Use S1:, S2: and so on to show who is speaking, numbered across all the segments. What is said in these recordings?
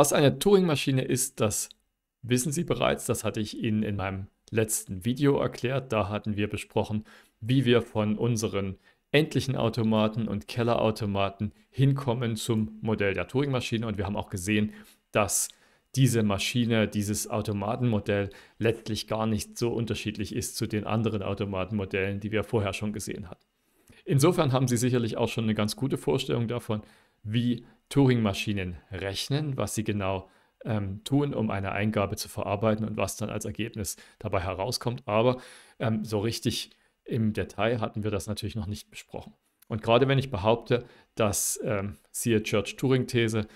S1: Was eine Turing-Maschine ist, das wissen Sie bereits. Das hatte ich Ihnen in meinem letzten Video erklärt. Da hatten wir besprochen, wie wir von unseren endlichen Automaten und Kellerautomaten hinkommen zum Modell der Turing-Maschine. Und wir haben auch gesehen, dass diese Maschine, dieses Automatenmodell letztlich gar nicht so unterschiedlich ist zu den anderen Automatenmodellen, die wir vorher schon gesehen hatten. Insofern haben Sie sicherlich auch schon eine ganz gute Vorstellung davon, wie Turing-Maschinen rechnen, was sie genau ähm, tun, um eine Eingabe zu verarbeiten und was dann als Ergebnis dabei herauskommt. Aber ähm, so richtig im Detail hatten wir das natürlich noch nicht besprochen. Und gerade wenn ich behaupte, dass, ähm, siehe Church-Turing-These,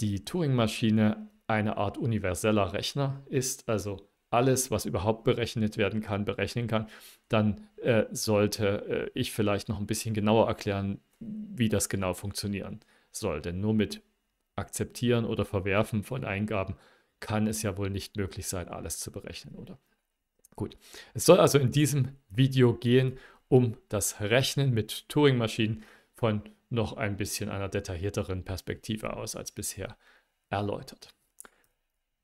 S1: die Turing-Maschine eine Art universeller Rechner ist, also alles, was überhaupt berechnet werden kann, berechnen kann, dann äh, sollte äh, ich vielleicht noch ein bisschen genauer erklären, wie das genau funktionieren soll. Denn nur mit Akzeptieren oder Verwerfen von Eingaben kann es ja wohl nicht möglich sein, alles zu berechnen, oder? Gut, es soll also in diesem Video gehen um das Rechnen mit Turing-Maschinen von noch ein bisschen einer detaillierteren Perspektive aus als bisher erläutert.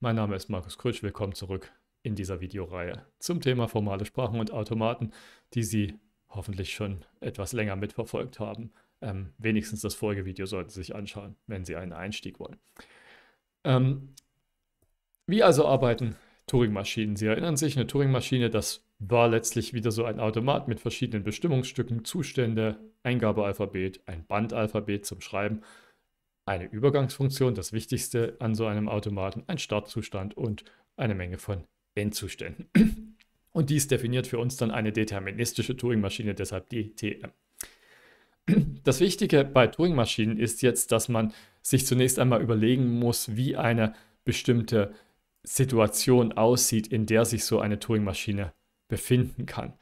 S1: Mein Name ist Markus Krüsch, willkommen zurück in dieser Videoreihe zum Thema formale Sprachen und Automaten, die Sie hoffentlich schon etwas länger mitverfolgt haben ähm, wenigstens das Folgevideo sollten Sie sich anschauen, wenn Sie einen Einstieg wollen. Ähm, wie also arbeiten Turing-Maschinen? Sie erinnern sich, eine Turing-Maschine, das war letztlich wieder so ein Automat mit verschiedenen Bestimmungsstücken, Zustände, Eingabealphabet, ein Bandalphabet zum Schreiben, eine Übergangsfunktion, das Wichtigste an so einem Automaten, ein Startzustand und eine Menge von Endzuständen. Und dies definiert für uns dann eine deterministische Turing-Maschine, deshalb DTM. Das Wichtige bei Turing-Maschinen ist jetzt, dass man sich zunächst einmal überlegen muss, wie eine bestimmte Situation aussieht, in der sich so eine Turing-Maschine befinden kann.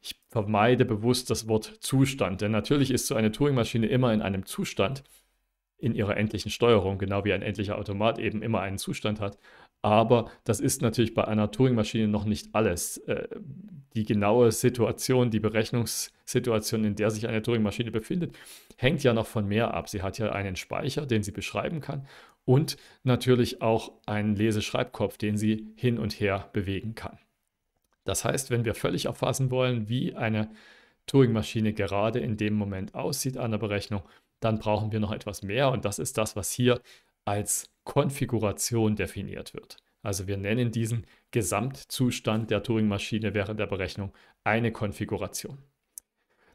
S1: Ich vermeide bewusst das Wort Zustand, denn natürlich ist so eine Turing-Maschine immer in einem Zustand in ihrer endlichen Steuerung, genau wie ein endlicher Automat eben immer einen Zustand hat. Aber das ist natürlich bei einer Turing-Maschine noch nicht alles. Äh, die genaue Situation, die Berechnungs- Situation, in der sich eine Turing-Maschine befindet, hängt ja noch von mehr ab. Sie hat ja einen Speicher, den sie beschreiben kann und natürlich auch einen Leseschreibkopf, den sie hin und her bewegen kann. Das heißt, wenn wir völlig erfassen wollen, wie eine Turing-Maschine gerade in dem Moment aussieht an der Berechnung, dann brauchen wir noch etwas mehr und das ist das, was hier als Konfiguration definiert wird. Also wir nennen diesen Gesamtzustand der Turing-Maschine während der Berechnung eine Konfiguration.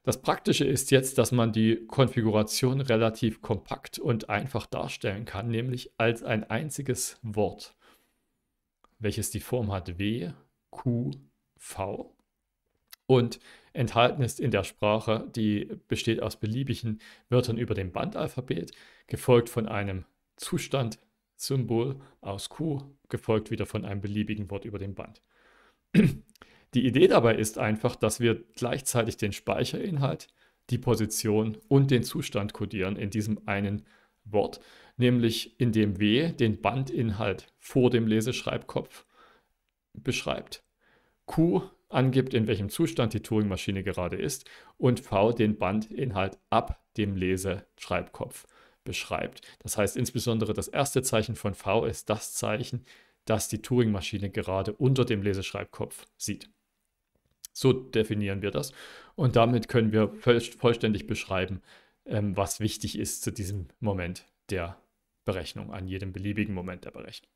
S1: Das Praktische ist jetzt, dass man die Konfiguration relativ kompakt und einfach darstellen kann, nämlich als ein einziges Wort, welches die Form hat W, Q, V und enthalten ist in der Sprache, die besteht aus beliebigen Wörtern über dem Bandalphabet, gefolgt von einem Zustandsymbol aus Q, gefolgt wieder von einem beliebigen Wort über dem Band. Die Idee dabei ist einfach, dass wir gleichzeitig den Speicherinhalt, die Position und den Zustand kodieren in diesem einen Wort, nämlich indem W den Bandinhalt vor dem Leseschreibkopf beschreibt, Q angibt, in welchem Zustand die Turing-Maschine gerade ist und V den Bandinhalt ab dem Leseschreibkopf beschreibt. Das heißt insbesondere das erste Zeichen von V ist das Zeichen, das die Turing-Maschine gerade unter dem Leseschreibkopf sieht. So definieren wir das. Und damit können wir vollständig beschreiben, ähm, was wichtig ist zu diesem Moment der Berechnung, an jedem beliebigen Moment der Berechnung.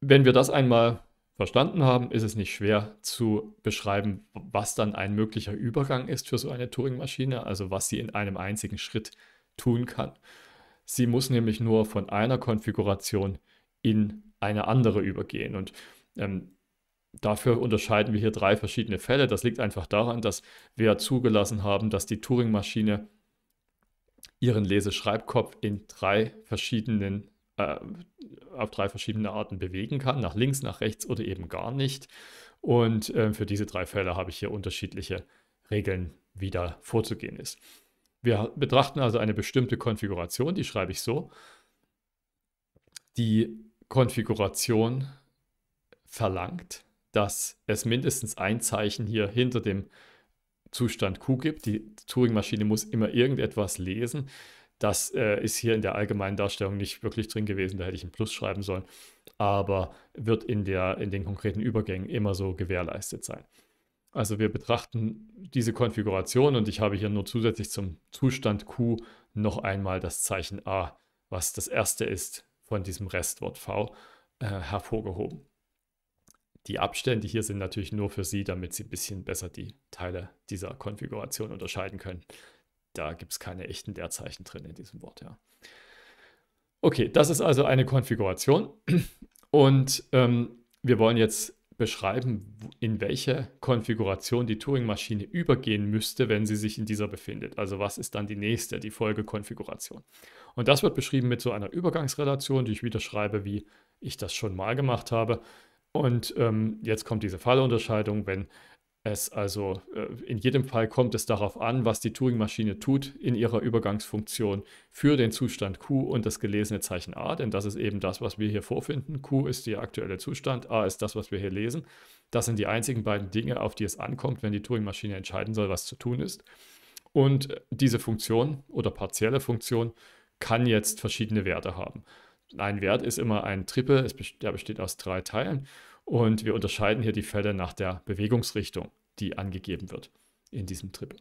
S1: Wenn wir das einmal verstanden haben, ist es nicht schwer zu beschreiben, was dann ein möglicher Übergang ist für so eine Turing-Maschine, also was sie in einem einzigen Schritt tun kann. Sie muss nämlich nur von einer Konfiguration in eine andere übergehen. Und ähm, Dafür unterscheiden wir hier drei verschiedene Fälle. Das liegt einfach daran, dass wir zugelassen haben, dass die Turing-Maschine ihren Leseschreibkopf in drei verschiedenen äh, auf drei verschiedene Arten bewegen kann, nach links, nach rechts oder eben gar nicht. Und äh, für diese drei Fälle habe ich hier unterschiedliche Regeln, wie da vorzugehen ist. Wir betrachten also eine bestimmte Konfiguration, die schreibe ich so. Die Konfiguration verlangt, dass es mindestens ein Zeichen hier hinter dem Zustand Q gibt. Die Turing-Maschine muss immer irgendetwas lesen. Das äh, ist hier in der allgemeinen Darstellung nicht wirklich drin gewesen, da hätte ich ein Plus schreiben sollen, aber wird in, der, in den konkreten Übergängen immer so gewährleistet sein. Also wir betrachten diese Konfiguration und ich habe hier nur zusätzlich zum Zustand Q noch einmal das Zeichen A, was das erste ist von diesem Restwort V, äh, hervorgehoben die Abstände hier sind natürlich nur für Sie, damit Sie ein bisschen besser die Teile dieser Konfiguration unterscheiden können. Da gibt es keine echten Leerzeichen drin in diesem Wort. Ja. Okay, das ist also eine Konfiguration. Und ähm, wir wollen jetzt beschreiben, in welche Konfiguration die Turing-Maschine übergehen müsste, wenn sie sich in dieser befindet. Also was ist dann die nächste, die Folgekonfiguration. Und das wird beschrieben mit so einer Übergangsrelation, die ich wieder schreibe, wie ich das schon mal gemacht habe. Und ähm, jetzt kommt diese Fallunterscheidung, wenn es also äh, in jedem Fall kommt es darauf an, was die Turing-Maschine tut in ihrer Übergangsfunktion für den Zustand Q und das gelesene Zeichen A, denn das ist eben das, was wir hier vorfinden. Q ist der aktuelle Zustand, A ist das, was wir hier lesen. Das sind die einzigen beiden Dinge, auf die es ankommt, wenn die Turing-Maschine entscheiden soll, was zu tun ist. Und äh, diese Funktion oder partielle Funktion kann jetzt verschiedene Werte haben. Ein Wert ist immer ein Triple, es der besteht aus drei Teilen. Und wir unterscheiden hier die Fälle nach der Bewegungsrichtung, die angegeben wird in diesem Triple.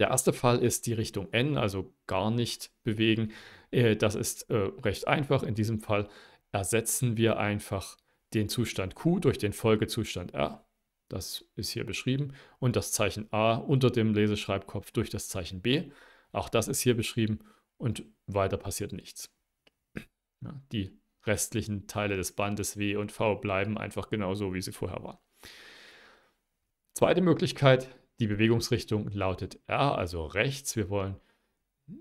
S1: Der erste Fall ist die Richtung n, also gar nicht bewegen. Äh, das ist äh, recht einfach. In diesem Fall ersetzen wir einfach den Zustand q durch den Folgezustand r. Das ist hier beschrieben. Und das Zeichen a unter dem Leseschreibkopf durch das Zeichen b. Auch das ist hier beschrieben. Und weiter passiert nichts. Die restlichen Teile des Bandes W und V bleiben einfach genauso, wie sie vorher waren. Zweite Möglichkeit, die Bewegungsrichtung lautet R, also rechts. Wir wollen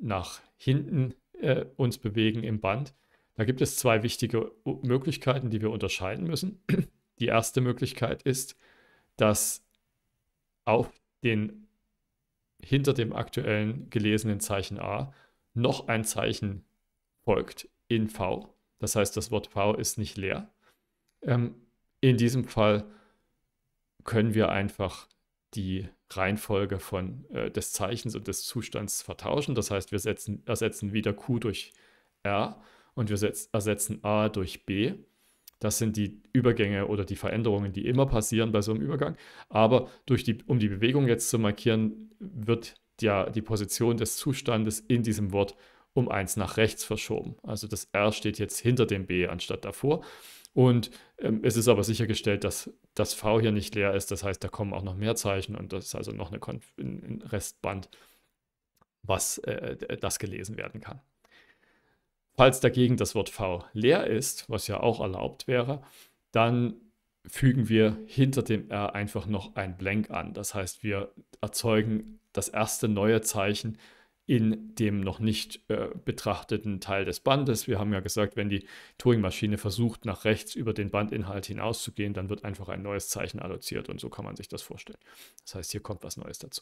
S1: nach hinten äh, uns bewegen im Band. Da gibt es zwei wichtige Möglichkeiten, die wir unterscheiden müssen. Die erste Möglichkeit ist, dass auf den hinter dem aktuellen gelesenen Zeichen A noch ein Zeichen folgt in V. Das heißt, das Wort V ist nicht leer. Ähm, in diesem Fall können wir einfach die Reihenfolge von, äh, des Zeichens und des Zustands vertauschen. Das heißt, wir setzen, ersetzen wieder Q durch R und wir setz, ersetzen A durch B. Das sind die Übergänge oder die Veränderungen, die immer passieren bei so einem Übergang. Aber die, um die Bewegung jetzt zu markieren, wird ja die Position des Zustandes in diesem Wort um eins nach rechts verschoben. Also das R steht jetzt hinter dem B anstatt davor. Und ähm, es ist aber sichergestellt, dass das V hier nicht leer ist. Das heißt, da kommen auch noch mehr Zeichen und das ist also noch eine ein Restband, was äh, äh, das gelesen werden kann. Falls dagegen das Wort V leer ist, was ja auch erlaubt wäre, dann fügen wir hinter dem R einfach noch ein Blank an. Das heißt, wir erzeugen das erste neue Zeichen in dem noch nicht äh, betrachteten Teil des Bandes. Wir haben ja gesagt, wenn die Turing-Maschine versucht, nach rechts über den Bandinhalt hinauszugehen, dann wird einfach ein neues Zeichen adduziert und so kann man sich das vorstellen. Das heißt, hier kommt was Neues dazu.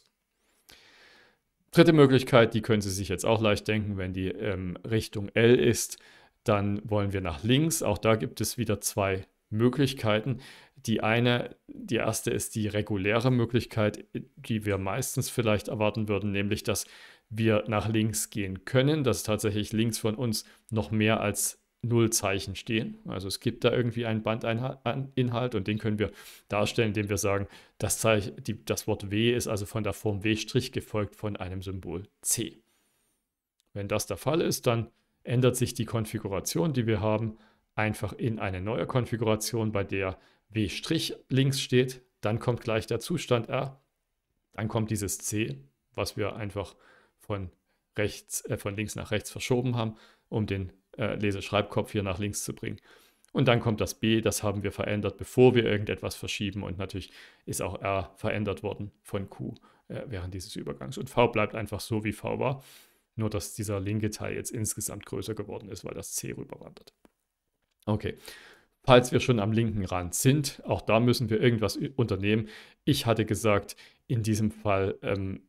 S1: Dritte Möglichkeit, die können Sie sich jetzt auch leicht denken, wenn die ähm, Richtung L ist, dann wollen wir nach links. Auch da gibt es wieder zwei Möglichkeiten. Die eine, die erste ist die reguläre Möglichkeit, die wir meistens vielleicht erwarten würden, nämlich dass wir nach links gehen können, dass tatsächlich links von uns noch mehr als null Zeichen stehen. Also es gibt da irgendwie einen Bandinhalt und den können wir darstellen, indem wir sagen, das, Zeichen, die, das Wort W ist also von der Form W' gefolgt von einem Symbol C. Wenn das der Fall ist, dann ändert sich die Konfiguration, die wir haben, einfach in eine neue Konfiguration, bei der W' links steht. Dann kommt gleich der Zustand R. Dann kommt dieses C, was wir einfach von, rechts, äh, von links nach rechts verschoben haben, um den äh, Leseschreibkopf hier nach links zu bringen. Und dann kommt das B, das haben wir verändert, bevor wir irgendetwas verschieben. Und natürlich ist auch R verändert worden von Q äh, während dieses Übergangs. Und V bleibt einfach so, wie V war. Nur, dass dieser linke Teil jetzt insgesamt größer geworden ist, weil das C rüberwandert. Okay. Falls wir schon am linken Rand sind, auch da müssen wir irgendwas unternehmen. Ich hatte gesagt, in diesem Fall ähm,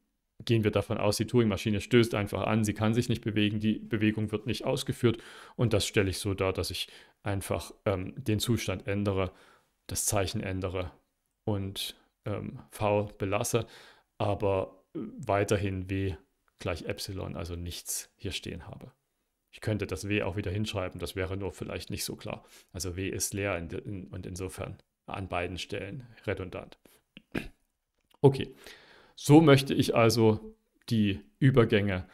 S1: gehen wir davon aus, die Turing-Maschine stößt einfach an, sie kann sich nicht bewegen, die Bewegung wird nicht ausgeführt und das stelle ich so dar, dass ich einfach ähm, den Zustand ändere, das Zeichen ändere und ähm, V belasse, aber äh, weiterhin W gleich Epsilon, also nichts hier stehen habe. Ich könnte das W auch wieder hinschreiben, das wäre nur vielleicht nicht so klar. Also W ist leer in, in, und insofern an beiden Stellen redundant. Okay, so möchte ich also die Übergänge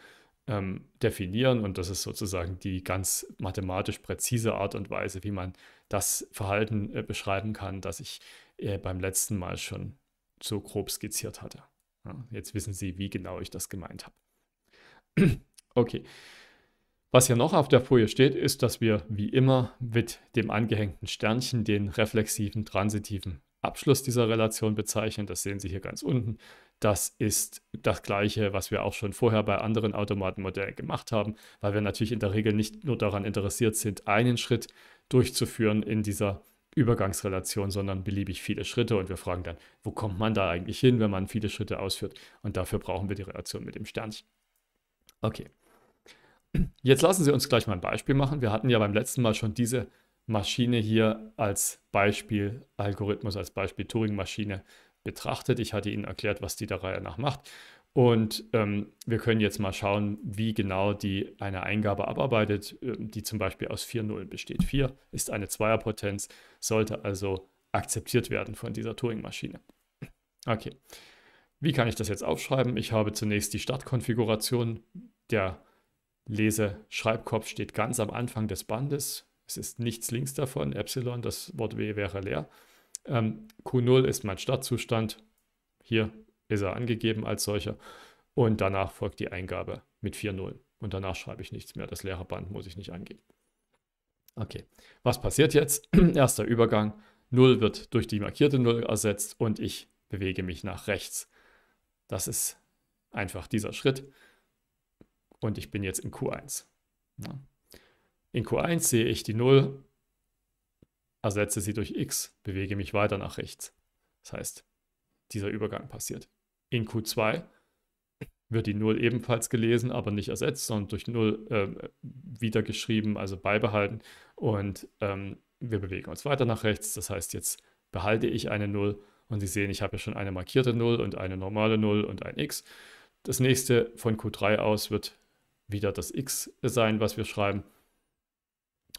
S1: ähm, definieren und das ist sozusagen die ganz mathematisch präzise Art und Weise, wie man das Verhalten äh, beschreiben kann, das ich äh, beim letzten Mal schon so grob skizziert hatte. Ja, jetzt wissen Sie, wie genau ich das gemeint habe. okay. Was hier noch auf der Folie steht, ist, dass wir wie immer mit dem angehängten Sternchen den reflexiven, transitiven Abschluss dieser Relation bezeichnen. Das sehen Sie hier ganz unten. Das ist das Gleiche, was wir auch schon vorher bei anderen Automatenmodellen gemacht haben, weil wir natürlich in der Regel nicht nur daran interessiert sind, einen Schritt durchzuführen in dieser Übergangsrelation, sondern beliebig viele Schritte. Und wir fragen dann, wo kommt man da eigentlich hin, wenn man viele Schritte ausführt? Und dafür brauchen wir die Relation mit dem Sternchen. Okay. Jetzt lassen Sie uns gleich mal ein Beispiel machen. Wir hatten ja beim letzten Mal schon diese Maschine hier als Beispiel, Algorithmus als Beispiel Turing-Maschine betrachtet. Ich hatte Ihnen erklärt, was die der Reihe nach macht. Und ähm, wir können jetzt mal schauen, wie genau die eine Eingabe abarbeitet, ähm, die zum Beispiel aus vier Nullen besteht. 4 ist eine Zweierpotenz, sollte also akzeptiert werden von dieser Turing-Maschine. Okay, wie kann ich das jetzt aufschreiben? Ich habe zunächst die Startkonfiguration. Der Lese-Schreibkopf steht ganz am Anfang des Bandes. Es ist nichts links davon, Epsilon, das Wort W wäre leer. Ähm, Q0 ist mein Startzustand. Hier ist er angegeben als solcher. Und danach folgt die Eingabe mit 4.0. Und danach schreibe ich nichts mehr. Das leere Band muss ich nicht angeben. Okay, was passiert jetzt? Erster Übergang. 0 wird durch die markierte 0 ersetzt und ich bewege mich nach rechts. Das ist einfach dieser Schritt. Und ich bin jetzt in Q1. In Q1 sehe ich die 0 ersetze sie durch x, bewege mich weiter nach rechts. Das heißt, dieser Übergang passiert. In Q2 wird die 0 ebenfalls gelesen, aber nicht ersetzt, sondern durch 0 äh, wiedergeschrieben, also beibehalten. Und ähm, wir bewegen uns weiter nach rechts. Das heißt, jetzt behalte ich eine 0 und Sie sehen, ich habe ja schon eine markierte 0 und eine normale 0 und ein x. Das nächste von Q3 aus wird wieder das x sein, was wir schreiben.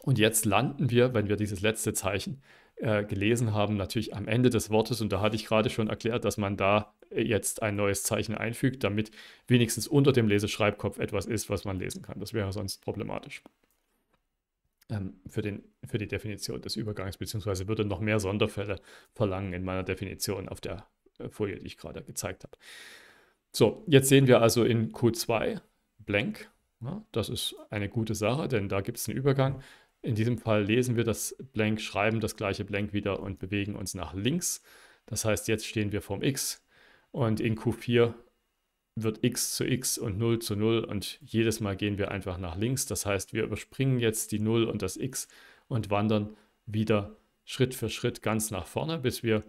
S1: Und jetzt landen wir, wenn wir dieses letzte Zeichen äh, gelesen haben, natürlich am Ende des Wortes. Und da hatte ich gerade schon erklärt, dass man da äh, jetzt ein neues Zeichen einfügt, damit wenigstens unter dem Leseschreibkopf etwas ist, was man lesen kann. Das wäre sonst problematisch ähm, für, den, für die Definition des Übergangs, beziehungsweise würde noch mehr Sonderfälle verlangen in meiner Definition auf der äh, Folie, die ich gerade gezeigt habe. So, jetzt sehen wir also in Q2 blank. Ja, das ist eine gute Sache, denn da gibt es einen Übergang. In diesem Fall lesen wir das Blank, schreiben das gleiche Blank wieder und bewegen uns nach links. Das heißt, jetzt stehen wir vorm x und in Q4 wird x zu x und 0 zu 0 und jedes Mal gehen wir einfach nach links. Das heißt, wir überspringen jetzt die 0 und das x und wandern wieder Schritt für Schritt ganz nach vorne, bis wir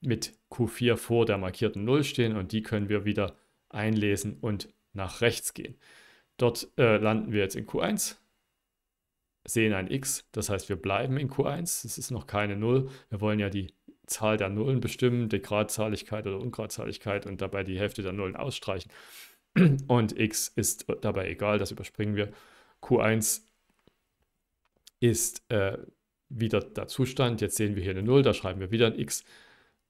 S1: mit Q4 vor der markierten 0 stehen und die können wir wieder einlesen und nach rechts gehen. Dort äh, landen wir jetzt in Q1 sehen ein x, das heißt, wir bleiben in Q1, es ist noch keine 0. Wir wollen ja die Zahl der Nullen bestimmen, die Gradzahligkeit oder Ungradzahligkeit und dabei die Hälfte der Nullen ausstreichen. Und x ist dabei egal, das überspringen wir. Q1 ist äh, wieder der Zustand. Jetzt sehen wir hier eine 0, da schreiben wir wieder ein x.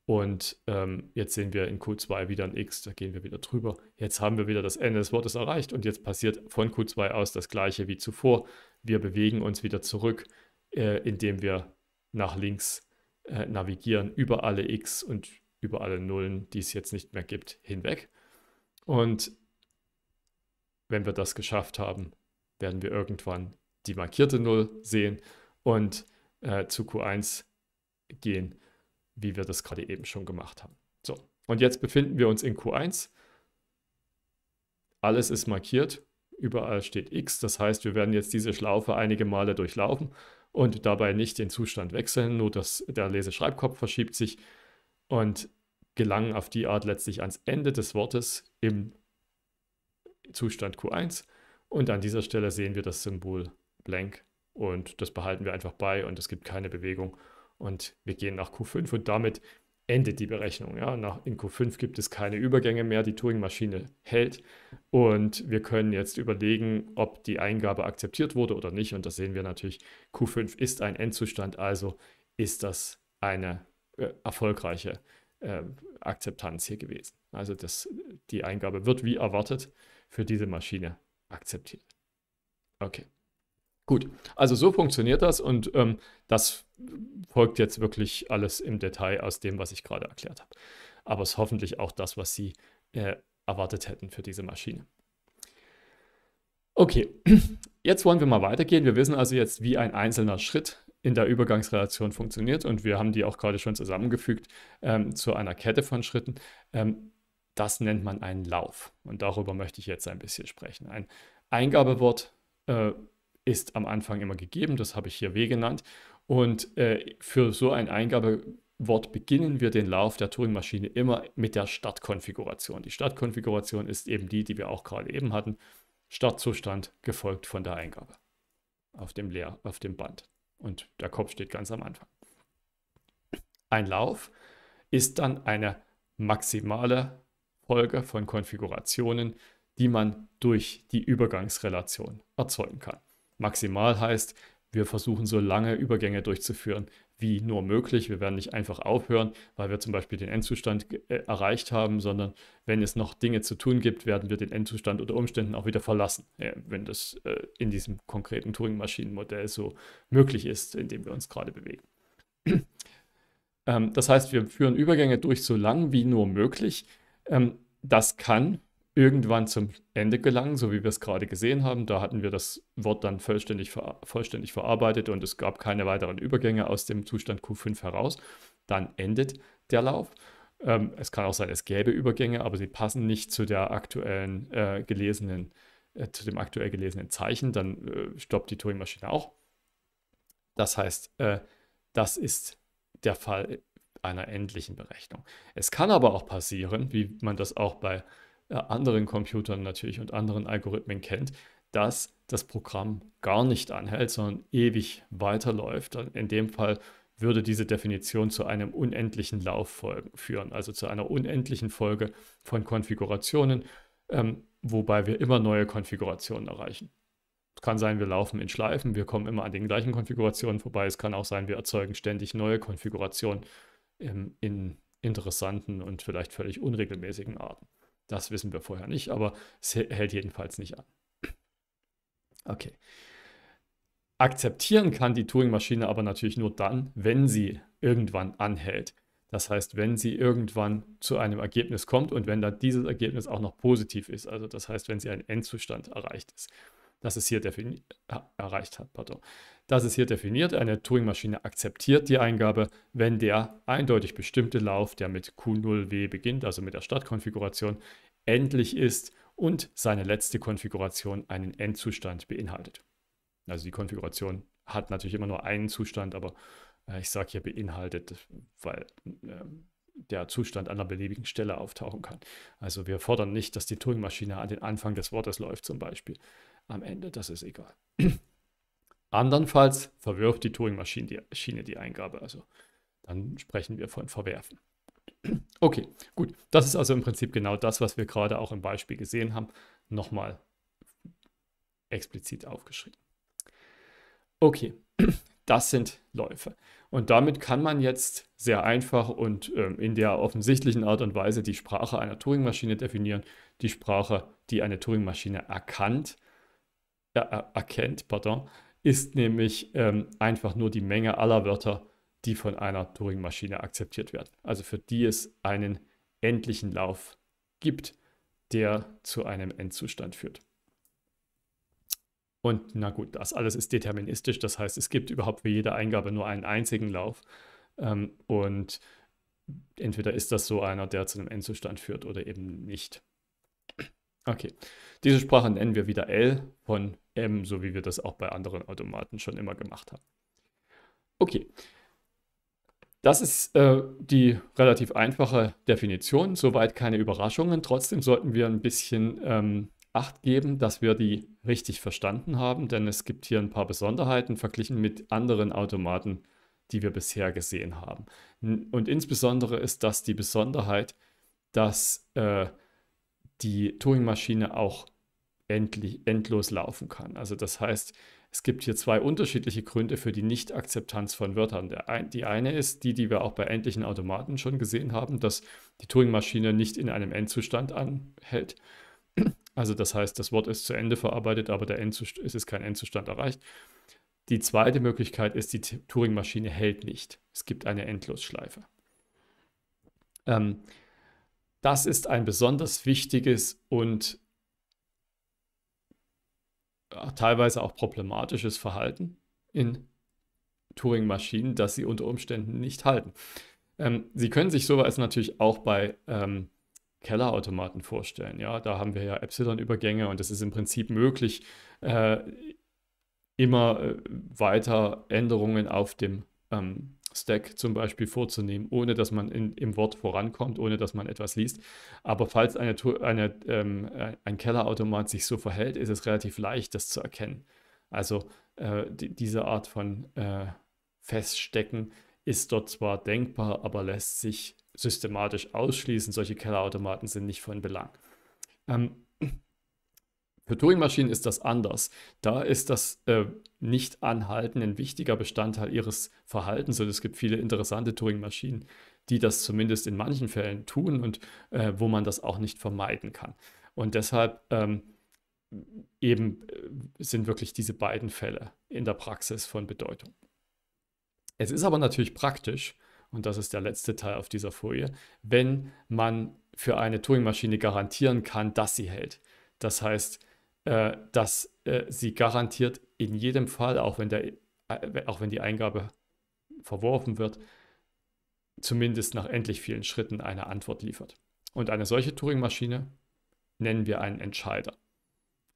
S1: Und ähm, jetzt sehen wir in Q2 wieder ein x, da gehen wir wieder drüber. Jetzt haben wir wieder das Ende des Wortes erreicht und jetzt passiert von Q2 aus das gleiche wie zuvor wir bewegen uns wieder zurück, äh, indem wir nach links äh, navigieren über alle x und über alle Nullen, die es jetzt nicht mehr gibt, hinweg. Und wenn wir das geschafft haben, werden wir irgendwann die markierte Null sehen und äh, zu Q1 gehen, wie wir das gerade eben schon gemacht haben. So, und jetzt befinden wir uns in Q1. Alles ist markiert überall steht x. Das heißt, wir werden jetzt diese Schlaufe einige Male durchlaufen und dabei nicht den Zustand wechseln, nur dass der Leseschreibkopf verschiebt sich und gelangen auf die Art letztlich ans Ende des Wortes im Zustand Q1. Und an dieser Stelle sehen wir das Symbol blank und das behalten wir einfach bei und es gibt keine Bewegung. Und wir gehen nach Q5 und damit endet die Berechnung. Ja? Nach in Q5 gibt es keine Übergänge mehr, die Turing-Maschine hält und wir können jetzt überlegen, ob die Eingabe akzeptiert wurde oder nicht und da sehen wir natürlich, Q5 ist ein Endzustand, also ist das eine äh, erfolgreiche äh, Akzeptanz hier gewesen. Also das, die Eingabe wird wie erwartet für diese Maschine akzeptiert. Okay. Gut, also so funktioniert das und ähm, das folgt jetzt wirklich alles im Detail aus dem, was ich gerade erklärt habe. Aber es ist hoffentlich auch das, was Sie äh, erwartet hätten für diese Maschine. Okay, jetzt wollen wir mal weitergehen. Wir wissen also jetzt, wie ein einzelner Schritt in der Übergangsrelation funktioniert und wir haben die auch gerade schon zusammengefügt ähm, zu einer Kette von Schritten. Ähm, das nennt man einen Lauf und darüber möchte ich jetzt ein bisschen sprechen. Ein Eingabewort äh, ist am Anfang immer gegeben, das habe ich hier W genannt. Und äh, für so ein Eingabewort beginnen wir den Lauf der Turing-Maschine immer mit der Startkonfiguration. Die Startkonfiguration ist eben die, die wir auch gerade eben hatten. Startzustand gefolgt von der Eingabe auf dem, Leer, auf dem Band. Und der Kopf steht ganz am Anfang. Ein Lauf ist dann eine maximale Folge von Konfigurationen, die man durch die Übergangsrelation erzeugen kann. Maximal heißt, wir versuchen so lange Übergänge durchzuführen, wie nur möglich. Wir werden nicht einfach aufhören, weil wir zum Beispiel den Endzustand äh, erreicht haben, sondern wenn es noch Dinge zu tun gibt, werden wir den Endzustand unter Umständen auch wieder verlassen, äh, wenn das äh, in diesem konkreten turing maschinenmodell so möglich ist, in dem wir uns gerade bewegen. Ähm, das heißt, wir führen Übergänge durch so lang wie nur möglich. Ähm, das kann irgendwann zum Ende gelangen, so wie wir es gerade gesehen haben. Da hatten wir das Wort dann vollständig, ver vollständig verarbeitet und es gab keine weiteren Übergänge aus dem Zustand Q5 heraus. Dann endet der Lauf. Ähm, es kann auch sein, es gäbe Übergänge, aber sie passen nicht zu der aktuellen äh, gelesenen, äh, zu dem aktuell gelesenen Zeichen. Dann äh, stoppt die Turing-Maschine auch. Das heißt, äh, das ist der Fall äh, einer endlichen Berechnung. Es kann aber auch passieren, wie man das auch bei äh, anderen Computern natürlich und anderen Algorithmen kennt, dass das Programm gar nicht anhält, sondern ewig weiterläuft. In dem Fall würde diese Definition zu einem unendlichen Lauf folgen, führen, also zu einer unendlichen Folge von Konfigurationen, ähm, wobei wir immer neue Konfigurationen erreichen. Es kann sein, wir laufen in Schleifen, wir kommen immer an den gleichen Konfigurationen vorbei. Es kann auch sein, wir erzeugen ständig neue Konfigurationen ähm, in interessanten und vielleicht völlig unregelmäßigen Arten. Das wissen wir vorher nicht, aber es hält jedenfalls nicht an. Okay. Akzeptieren kann die Turing-Maschine aber natürlich nur dann, wenn sie irgendwann anhält. Das heißt, wenn sie irgendwann zu einem Ergebnis kommt und wenn dann dieses Ergebnis auch noch positiv ist. Also das heißt, wenn sie einen Endzustand erreicht ist das ist hier definiert, äh, erreicht hat, pardon. Das ist hier definiert. Eine Turing-Maschine akzeptiert die Eingabe, wenn der eindeutig bestimmte Lauf, der mit Q0W beginnt, also mit der Startkonfiguration, endlich ist und seine letzte Konfiguration einen Endzustand beinhaltet. Also die Konfiguration hat natürlich immer nur einen Zustand, aber äh, ich sage hier beinhaltet, weil äh, der Zustand an einer beliebigen Stelle auftauchen kann. Also wir fordern nicht, dass die Turing-Maschine an den Anfang des Wortes läuft zum Beispiel am Ende, das ist egal. Andernfalls verwirft die Turing-Maschine die Eingabe, also dann sprechen wir von Verwerfen. Okay, gut. Das ist also im Prinzip genau das, was wir gerade auch im Beispiel gesehen haben, nochmal explizit aufgeschrieben. Okay, das sind Läufe. Und damit kann man jetzt sehr einfach und ähm, in der offensichtlichen Art und Weise die Sprache einer Turing-Maschine definieren, die Sprache, die eine Turing-Maschine erkannt er, erkennt, pardon, ist nämlich ähm, einfach nur die Menge aller Wörter, die von einer Turing-Maschine akzeptiert werden. Also für die es einen endlichen Lauf gibt, der zu einem Endzustand führt. Und na gut, das alles ist deterministisch, das heißt, es gibt überhaupt für jede Eingabe nur einen einzigen Lauf. Ähm, und entweder ist das so einer, der zu einem Endzustand führt oder eben nicht. Okay. Diese Sprache nennen wir wieder L von M, so wie wir das auch bei anderen Automaten schon immer gemacht haben. Okay. Das ist äh, die relativ einfache Definition, soweit keine Überraschungen. Trotzdem sollten wir ein bisschen ähm, Acht geben, dass wir die richtig verstanden haben, denn es gibt hier ein paar Besonderheiten verglichen mit anderen Automaten, die wir bisher gesehen haben. Und insbesondere ist das die Besonderheit, dass äh, die Turing-Maschine auch endlich, endlos laufen kann. Also das heißt, es gibt hier zwei unterschiedliche Gründe für die Nicht-Akzeptanz von Wörtern. Ein, die eine ist die, die wir auch bei endlichen Automaten schon gesehen haben, dass die Turing-Maschine nicht in einem Endzustand anhält. Also das heißt, das Wort ist zu Ende verarbeitet, aber der es ist kein Endzustand erreicht. Die zweite Möglichkeit ist, die Turing-Maschine hält nicht. Es gibt eine Endlosschleife. Ähm, das ist ein besonders wichtiges und äh, teilweise auch problematisches Verhalten in Turing-Maschinen, das sie unter Umständen nicht halten. Ähm, sie können sich sowas natürlich auch bei ähm, Kellerautomaten vorstellen. Ja, da haben wir ja Epsilon-Übergänge und es ist im Prinzip möglich, äh, immer äh, weiter Änderungen auf dem ähm, Stack zum Beispiel vorzunehmen, ohne dass man in, im Wort vorankommt, ohne dass man etwas liest. Aber falls eine, eine, ähm, äh, ein Kellerautomat sich so verhält, ist es relativ leicht, das zu erkennen. Also äh, die, diese Art von äh, Feststecken ist dort zwar denkbar, aber lässt sich systematisch ausschließen. Solche Kellerautomaten sind nicht von Belang. Ähm, für Turing-Maschinen ist das anders. Da ist das äh, Nicht-Anhalten ein wichtiger Bestandteil ihres Verhaltens und es gibt viele interessante Turing-Maschinen, die das zumindest in manchen Fällen tun und äh, wo man das auch nicht vermeiden kann. Und deshalb ähm, eben äh, sind wirklich diese beiden Fälle in der Praxis von Bedeutung. Es ist aber natürlich praktisch, und das ist der letzte Teil auf dieser Folie, wenn man für eine Turing-Maschine garantieren kann, dass sie hält. Das heißt, äh, dass äh, sie garantiert in jedem Fall, auch wenn, der, äh, auch wenn die Eingabe verworfen wird, zumindest nach endlich vielen Schritten eine Antwort liefert. Und eine solche Turing-Maschine nennen wir einen Entscheider.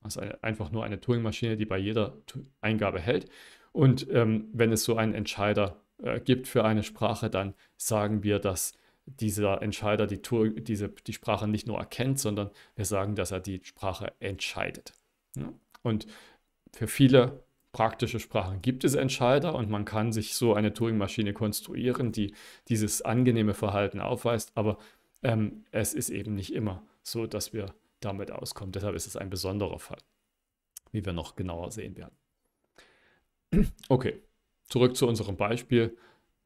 S1: Das also ist eine, einfach nur eine Turing-Maschine, die bei jeder Eingabe hält. Und ähm, wenn es so einen Entscheider äh, gibt für eine Sprache, dann sagen wir, dass dieser Entscheider die, Tour, diese, die Sprache nicht nur erkennt, sondern wir sagen, dass er die Sprache entscheidet. Und für viele praktische Sprachen gibt es Entscheider und man kann sich so eine Turing-Maschine konstruieren, die dieses angenehme Verhalten aufweist, aber ähm, es ist eben nicht immer so, dass wir damit auskommen. Deshalb ist es ein besonderer Fall, wie wir noch genauer sehen werden. Okay, zurück zu unserem Beispiel.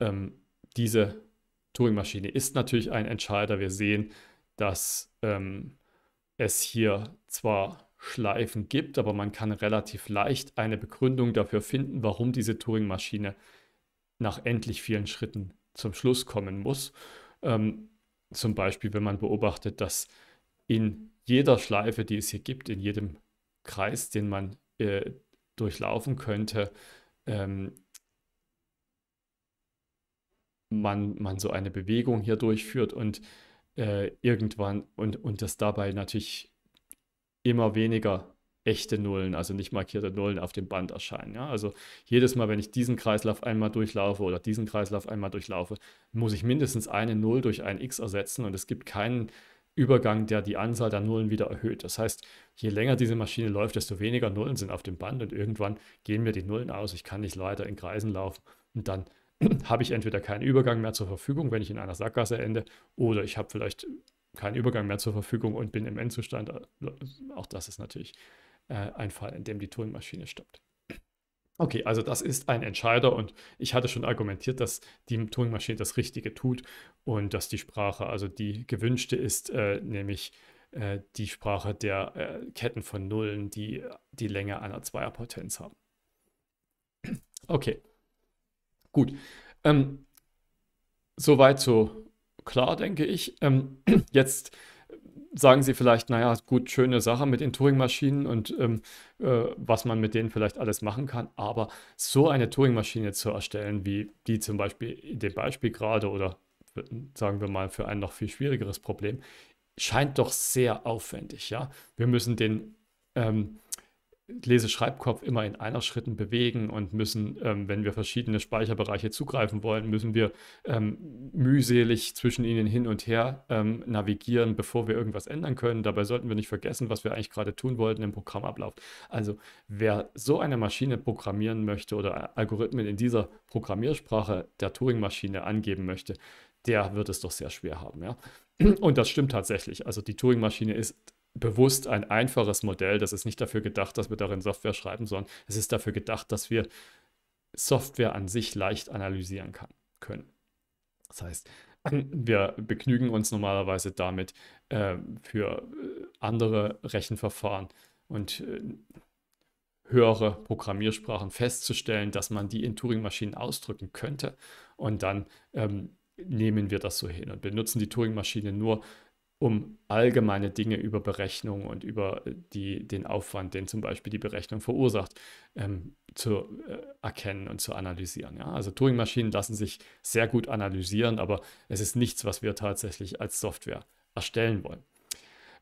S1: Ähm, diese Turing-Maschine ist natürlich ein Entscheider. Wir sehen, dass ähm, es hier zwar Schleifen gibt, aber man kann relativ leicht eine Begründung dafür finden, warum diese Turing-Maschine nach endlich vielen Schritten zum Schluss kommen muss. Ähm, zum Beispiel, wenn man beobachtet, dass in jeder Schleife, die es hier gibt, in jedem Kreis, den man äh, durchlaufen könnte, ähm, man, man so eine Bewegung hier durchführt und äh, irgendwann und, und dass dabei natürlich immer weniger echte Nullen, also nicht markierte Nullen auf dem Band erscheinen. Ja? Also jedes Mal, wenn ich diesen Kreislauf einmal durchlaufe oder diesen Kreislauf einmal durchlaufe, muss ich mindestens eine Null durch ein X ersetzen und es gibt keinen Übergang, der die Anzahl der Nullen wieder erhöht. Das heißt, je länger diese Maschine läuft, desto weniger Nullen sind auf dem Band und irgendwann gehen mir die Nullen aus. Ich kann nicht weiter in Kreisen laufen und dann habe ich entweder keinen Übergang mehr zur Verfügung, wenn ich in einer Sackgasse ende, oder ich habe vielleicht keinen Übergang mehr zur Verfügung und bin im Endzustand. Auch das ist natürlich äh, ein Fall, in dem die Tonmaschine stoppt. Okay, also das ist ein Entscheider und ich hatte schon argumentiert, dass die Tonmaschine das Richtige tut und dass die Sprache, also die gewünschte ist, äh, nämlich äh, die Sprache der äh, Ketten von Nullen, die die Länge einer Zweierpotenz haben. Okay, Gut. Ähm, soweit so klar, denke ich. Ähm, jetzt sagen Sie vielleicht, naja, gut, schöne Sache mit den Turing-Maschinen und ähm, äh, was man mit denen vielleicht alles machen kann. Aber so eine Turing-Maschine zu erstellen, wie die zum Beispiel in dem Beispiel gerade oder sagen wir mal für ein noch viel schwierigeres Problem, scheint doch sehr aufwendig. Ja, wir müssen den ähm, Leseschreibkopf immer in einer Schritten bewegen und müssen, ähm, wenn wir verschiedene Speicherbereiche zugreifen wollen, müssen wir ähm, mühselig zwischen ihnen hin und her ähm, navigieren, bevor wir irgendwas ändern können. Dabei sollten wir nicht vergessen, was wir eigentlich gerade tun wollten im Programmablauf. Also wer so eine Maschine programmieren möchte oder Algorithmen in dieser Programmiersprache der Turing-Maschine angeben möchte, der wird es doch sehr schwer haben. Ja? Und das stimmt tatsächlich. Also die Turing-Maschine ist bewusst ein einfaches Modell. Das ist nicht dafür gedacht, dass wir darin Software schreiben, sondern es ist dafür gedacht, dass wir Software an sich leicht analysieren kann, können. Das heißt, wir begnügen uns normalerweise damit äh, für äh, andere Rechenverfahren und äh, höhere Programmiersprachen festzustellen, dass man die in Turing-Maschinen ausdrücken könnte. Und dann ähm, nehmen wir das so hin und benutzen die Turing-Maschine nur um allgemeine Dinge über Berechnung und über äh, die, den Aufwand, den zum Beispiel die Berechnung verursacht, ähm, zu äh, erkennen und zu analysieren. Ja? Also Turing-Maschinen lassen sich sehr gut analysieren, aber es ist nichts, was wir tatsächlich als Software erstellen wollen.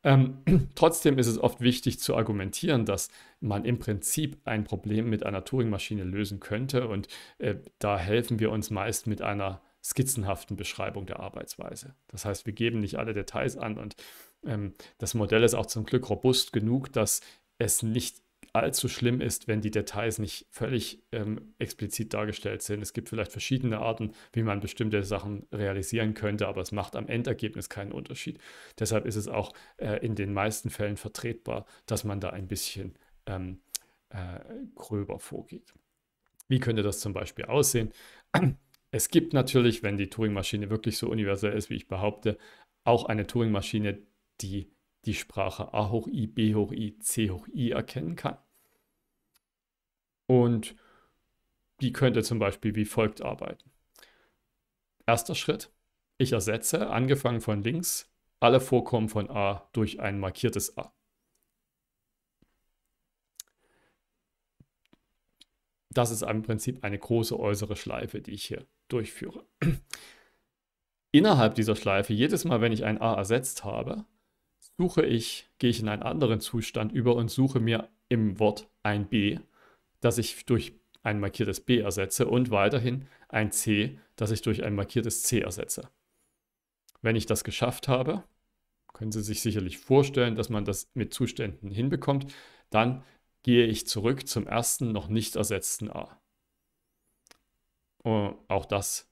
S1: Ähm, trotzdem ist es oft wichtig zu argumentieren, dass man im Prinzip ein Problem mit einer Turing-Maschine lösen könnte und äh, da helfen wir uns meist mit einer skizzenhaften Beschreibung der Arbeitsweise. Das heißt, wir geben nicht alle Details an und ähm, das Modell ist auch zum Glück robust genug, dass es nicht allzu schlimm ist, wenn die Details nicht völlig ähm, explizit dargestellt sind. Es gibt vielleicht verschiedene Arten, wie man bestimmte Sachen realisieren könnte, aber es macht am Endergebnis keinen Unterschied. Deshalb ist es auch äh, in den meisten Fällen vertretbar, dass man da ein bisschen ähm, äh, gröber vorgeht. Wie könnte das zum Beispiel aussehen? Es gibt natürlich, wenn die Turing-Maschine wirklich so universell ist, wie ich behaupte, auch eine Turing-Maschine, die die Sprache a hoch i, b hoch i, c hoch i erkennen kann. Und die könnte zum Beispiel wie folgt arbeiten. Erster Schritt, ich ersetze, angefangen von links, alle Vorkommen von a durch ein markiertes a. Das ist im Prinzip eine große äußere Schleife, die ich hier durchführe. Innerhalb dieser Schleife, jedes Mal, wenn ich ein A ersetzt habe, suche ich, gehe ich in einen anderen Zustand über und suche mir im Wort ein B, das ich durch ein markiertes B ersetze und weiterhin ein C, das ich durch ein markiertes C ersetze. Wenn ich das geschafft habe, können Sie sich sicherlich vorstellen, dass man das mit Zuständen hinbekommt, dann gehe ich zurück zum ersten noch nicht ersetzten A. Und auch das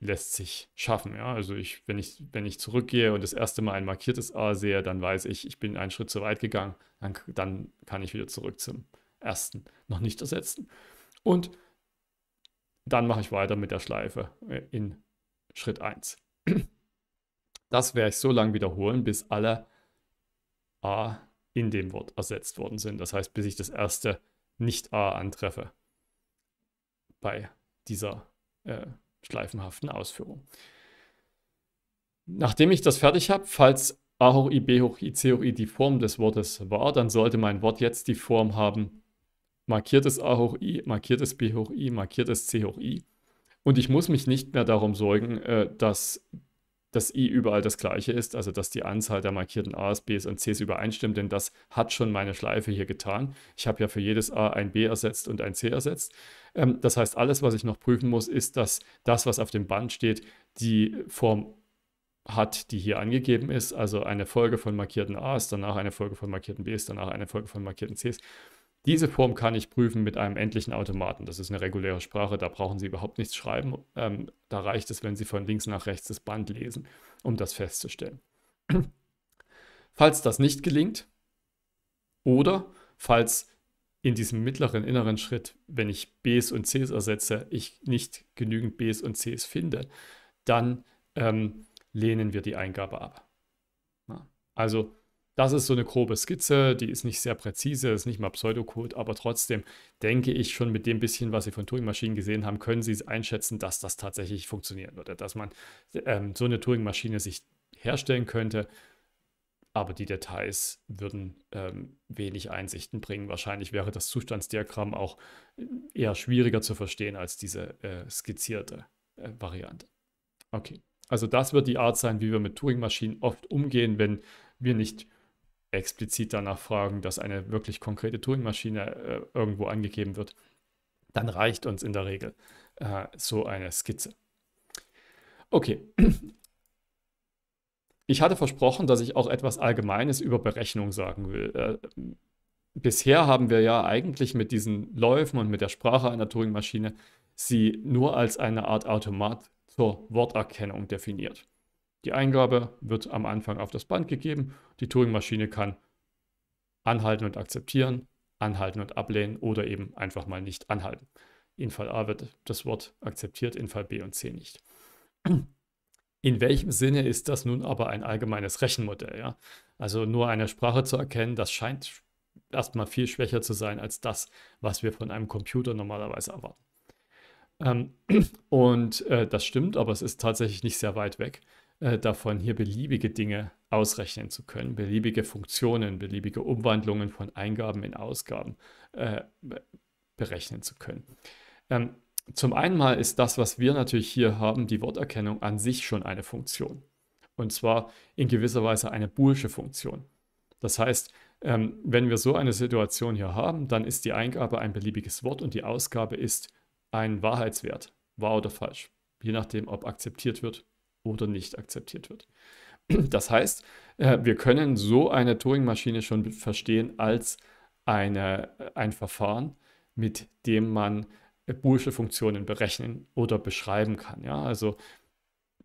S1: lässt sich schaffen. Ja? Also ich, wenn ich, wenn ich zurückgehe und das erste Mal ein markiertes A sehe, dann weiß ich, ich bin einen Schritt zu weit gegangen. Dann, dann kann ich wieder zurück zum ersten, noch nicht ersetzen. Und dann mache ich weiter mit der Schleife äh, in Schritt 1. Das werde ich so lange wiederholen, bis alle A in dem Wort ersetzt worden sind. Das heißt, bis ich das erste Nicht-A antreffe bei dieser äh, schleifenhaften Ausführung. Nachdem ich das fertig habe, falls a hoch i, b hoch i, c hoch i die Form des Wortes war, dann sollte mein Wort jetzt die Form haben, markiertes a hoch i, markiertes b hoch i, markiertes c hoch i. Und ich muss mich nicht mehr darum sorgen, äh, dass dass i überall das gleiche ist, also dass die Anzahl der markierten a's, b's und c's übereinstimmt, denn das hat schon meine Schleife hier getan. Ich habe ja für jedes a ein b ersetzt und ein c ersetzt. Ähm, das heißt, alles, was ich noch prüfen muss, ist, dass das, was auf dem Band steht, die Form hat, die hier angegeben ist, also eine Folge von markierten a's, danach eine Folge von markierten b's, danach eine Folge von markierten c's. Diese Form kann ich prüfen mit einem endlichen Automaten. Das ist eine reguläre Sprache, da brauchen Sie überhaupt nichts schreiben. Ähm, da reicht es, wenn Sie von links nach rechts das Band lesen, um das festzustellen. falls das nicht gelingt oder falls in diesem mittleren inneren Schritt, wenn ich Bs und Cs ersetze, ich nicht genügend Bs und Cs finde, dann ähm, lehnen wir die Eingabe ab. Also das ist so eine grobe Skizze, die ist nicht sehr präzise, ist nicht mal Pseudocode, aber trotzdem denke ich schon mit dem bisschen, was Sie von Turing-Maschinen gesehen haben, können Sie einschätzen, dass das tatsächlich funktionieren würde, dass man ähm, so eine Turing-Maschine sich herstellen könnte, aber die Details würden ähm, wenig Einsichten bringen. Wahrscheinlich wäre das Zustandsdiagramm auch eher schwieriger zu verstehen als diese äh, skizzierte äh, Variante. Okay, also das wird die Art sein, wie wir mit Turing-Maschinen oft umgehen, wenn wir nicht explizit danach fragen, dass eine wirklich konkrete Turing-Maschine äh, irgendwo angegeben wird, dann reicht uns in der Regel äh, so eine Skizze. Okay. Ich hatte versprochen, dass ich auch etwas Allgemeines über Berechnung sagen will. Äh, bisher haben wir ja eigentlich mit diesen Läufen und mit der Sprache einer Turing-Maschine sie nur als eine Art Automat zur Worterkennung definiert. Die Eingabe wird am Anfang auf das Band gegeben. Die Turing-Maschine kann anhalten und akzeptieren, anhalten und ablehnen oder eben einfach mal nicht anhalten. In Fall A wird das Wort akzeptiert, in Fall B und C nicht. In welchem Sinne ist das nun aber ein allgemeines Rechenmodell? Ja? Also nur eine Sprache zu erkennen, das scheint erstmal viel schwächer zu sein als das, was wir von einem Computer normalerweise erwarten. Ähm, und äh, das stimmt, aber es ist tatsächlich nicht sehr weit weg äh, davon, hier beliebige Dinge ausrechnen zu können, beliebige Funktionen, beliebige Umwandlungen von Eingaben in Ausgaben äh, berechnen zu können. Ähm, zum einen mal ist das, was wir natürlich hier haben, die Worterkennung an sich schon eine Funktion. Und zwar in gewisser Weise eine boolsche Funktion. Das heißt, ähm, wenn wir so eine Situation hier haben, dann ist die Eingabe ein beliebiges Wort und die Ausgabe ist ein Wahrheitswert, wahr oder falsch, je nachdem, ob akzeptiert wird oder nicht akzeptiert wird. Das heißt, äh, wir können so eine Turing-Maschine schon verstehen als eine, äh, ein Verfahren, mit dem man äh, boolsche Funktionen berechnen oder beschreiben kann. Ja? Also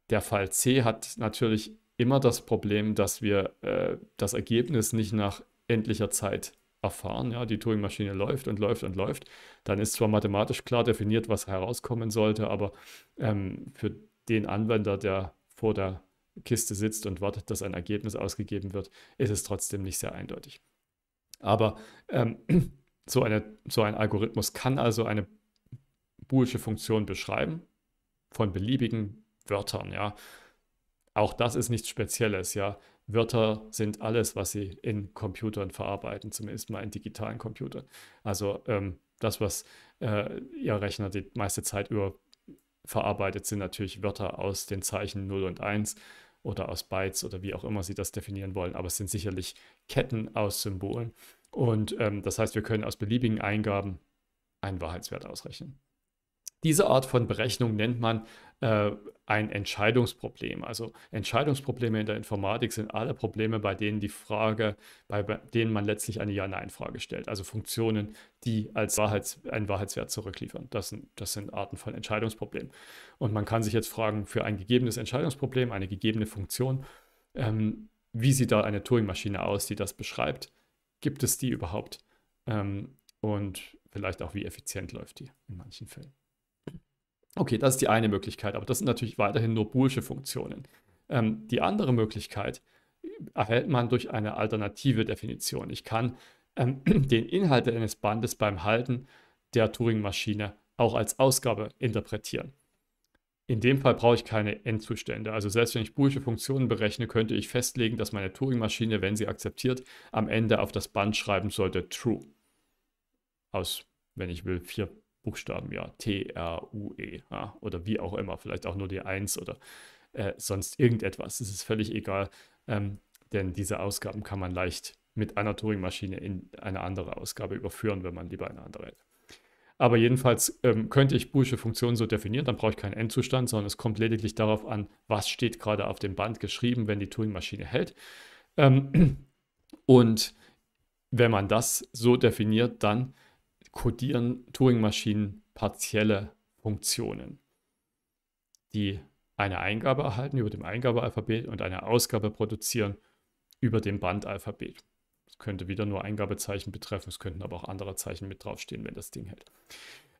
S1: der Fall C hat natürlich immer das Problem, dass wir äh, das Ergebnis nicht nach endlicher Zeit erfahren. Ja? Die Turing-Maschine läuft und läuft und läuft. Dann ist zwar mathematisch klar definiert, was herauskommen sollte, aber ähm, für den Anwender, der vor der Kiste sitzt und wartet, dass ein Ergebnis ausgegeben wird, ist es trotzdem nicht sehr eindeutig. Aber ähm, so, eine, so ein Algorithmus kann also eine boolsche Funktion beschreiben von beliebigen Wörtern, ja. Auch das ist nichts Spezielles, ja. Wörter sind alles, was sie in Computern verarbeiten, zumindest mal in digitalen Computern. Also ähm, das, was äh, Ihr Rechner die meiste Zeit über verarbeitet sind natürlich Wörter aus den Zeichen 0 und 1 oder aus Bytes oder wie auch immer Sie das definieren wollen, aber es sind sicherlich Ketten aus Symbolen. Und ähm, das heißt, wir können aus beliebigen Eingaben einen Wahrheitswert ausrechnen. Diese Art von Berechnung nennt man äh, ein Entscheidungsproblem. Also Entscheidungsprobleme in der Informatik sind alle Probleme, bei denen die Frage, bei denen man letztlich eine Ja-Nein-Frage stellt. Also Funktionen, die als Wahrheits, einen Wahrheitswert zurückliefern. Das sind, das sind Arten von Entscheidungsproblemen. Und man kann sich jetzt fragen, für ein gegebenes Entscheidungsproblem, eine gegebene Funktion, ähm, wie sieht da eine Turing-Maschine aus, die das beschreibt? Gibt es die überhaupt? Ähm, und vielleicht auch, wie effizient läuft die in manchen Fällen. Okay, das ist die eine Möglichkeit, aber das sind natürlich weiterhin nur boolsche Funktionen. Ähm, die andere Möglichkeit erhält man durch eine alternative Definition. Ich kann ähm, den Inhalt eines Bandes beim Halten der Turing-Maschine auch als Ausgabe interpretieren. In dem Fall brauche ich keine Endzustände. Also selbst wenn ich boolsche Funktionen berechne, könnte ich festlegen, dass meine Turing-Maschine, wenn sie akzeptiert, am Ende auf das Band schreiben sollte true. Aus, wenn ich will, vier Buchstaben, ja, T-R-U-E ja, oder wie auch immer, vielleicht auch nur die 1 oder äh, sonst irgendetwas. Es ist völlig egal, ähm, denn diese Ausgaben kann man leicht mit einer Turing-Maschine in eine andere Ausgabe überführen, wenn man lieber eine andere hätte. Aber jedenfalls ähm, könnte ich boolsche Funktionen so definieren, dann brauche ich keinen Endzustand, sondern es kommt lediglich darauf an, was steht gerade auf dem Band geschrieben, wenn die Turing-Maschine hält. Ähm, und wenn man das so definiert, dann codieren Turing-Maschinen partielle Funktionen, die eine Eingabe erhalten über dem Eingabealphabet und eine Ausgabe produzieren über dem Bandalphabet. Es könnte wieder nur Eingabezeichen betreffen, es könnten aber auch andere Zeichen mit draufstehen, wenn das Ding hält.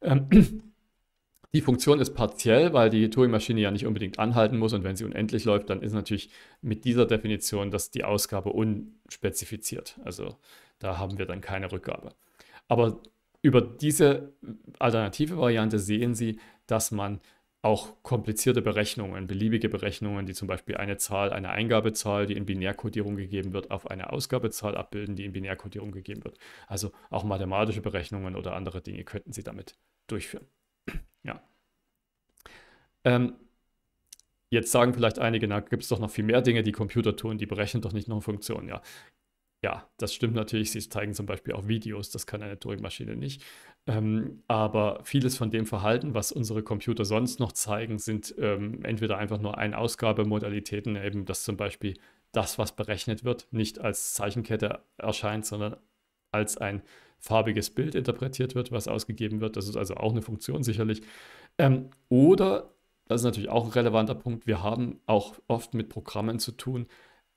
S1: Ähm, die Funktion ist partiell, weil die Turing-Maschine ja nicht unbedingt anhalten muss und wenn sie unendlich läuft, dann ist natürlich mit dieser Definition dass die Ausgabe unspezifiziert. Also da haben wir dann keine Rückgabe. Aber über diese alternative Variante sehen Sie, dass man auch komplizierte Berechnungen, beliebige Berechnungen, die zum Beispiel eine Zahl, eine Eingabezahl, die in Binärkodierung gegeben wird, auf eine Ausgabezahl abbilden, die in Binärkodierung gegeben wird. Also auch mathematische Berechnungen oder andere Dinge könnten Sie damit durchführen. Ja. Ähm, jetzt sagen vielleicht einige, na, gibt es doch noch viel mehr Dinge, die Computer tun, die berechnen doch nicht noch Funktionen. Ja, ja, das stimmt natürlich. Sie zeigen zum Beispiel auch Videos, das kann eine Turing-Maschine nicht. Ähm, aber vieles von dem Verhalten, was unsere Computer sonst noch zeigen, sind ähm, entweder einfach nur Ein-Ausgabemodalitäten, eben dass zum Beispiel das, was berechnet wird, nicht als Zeichenkette erscheint, sondern als ein farbiges Bild interpretiert wird, was ausgegeben wird. Das ist also auch eine Funktion sicherlich. Ähm, oder, das ist natürlich auch ein relevanter Punkt, wir haben auch oft mit Programmen zu tun,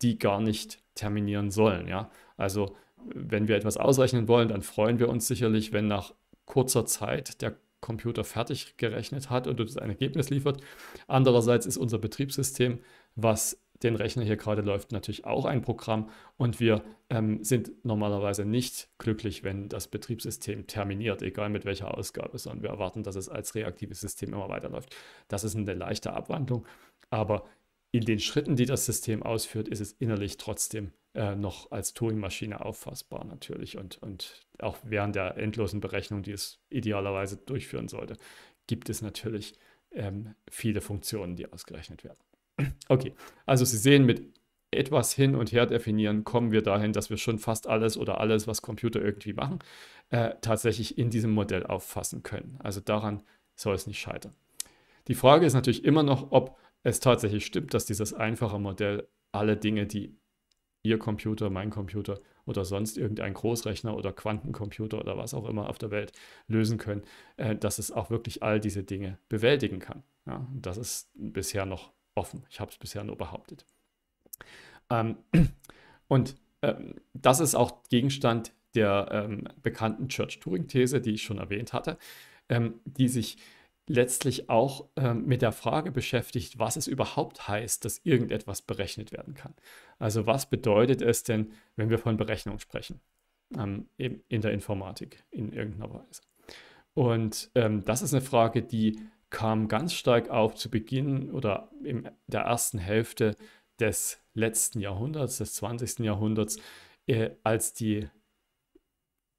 S1: die gar nicht terminieren sollen. Ja? Also wenn wir etwas ausrechnen wollen, dann freuen wir uns sicherlich, wenn nach kurzer Zeit der Computer fertig gerechnet hat und uns ein Ergebnis liefert. Andererseits ist unser Betriebssystem, was den Rechner hier gerade läuft, natürlich auch ein Programm und wir ähm, sind normalerweise nicht glücklich, wenn das Betriebssystem terminiert, egal mit welcher Ausgabe, sondern wir erwarten, dass es als reaktives System immer weiterläuft. Das ist eine leichte Abwandlung, aber in den Schritten, die das System ausführt, ist es innerlich trotzdem äh, noch als Turing-Maschine auffassbar natürlich. Und, und auch während der endlosen Berechnung, die es idealerweise durchführen sollte, gibt es natürlich ähm, viele Funktionen, die ausgerechnet werden. Okay, also Sie sehen, mit etwas hin und her definieren, kommen wir dahin, dass wir schon fast alles oder alles, was Computer irgendwie machen, äh, tatsächlich in diesem Modell auffassen können. Also daran soll es nicht scheitern. Die Frage ist natürlich immer noch, ob es tatsächlich stimmt, dass dieses einfache Modell alle Dinge, die Ihr Computer, mein Computer oder sonst irgendein Großrechner oder Quantencomputer oder was auch immer auf der Welt lösen können, äh, dass es auch wirklich all diese Dinge bewältigen kann. Ja, das ist bisher noch offen. Ich habe es bisher nur behauptet. Ähm, und ähm, das ist auch Gegenstand der ähm, bekannten Church-Turing-These, die ich schon erwähnt hatte, ähm, die sich letztlich auch ähm, mit der Frage beschäftigt, was es überhaupt heißt, dass irgendetwas berechnet werden kann. Also was bedeutet es denn, wenn wir von Berechnung sprechen ähm, in der Informatik in irgendeiner Weise? Und ähm, das ist eine Frage, die kam ganz stark auf zu Beginn oder in der ersten Hälfte des letzten Jahrhunderts, des 20. Jahrhunderts, äh, als die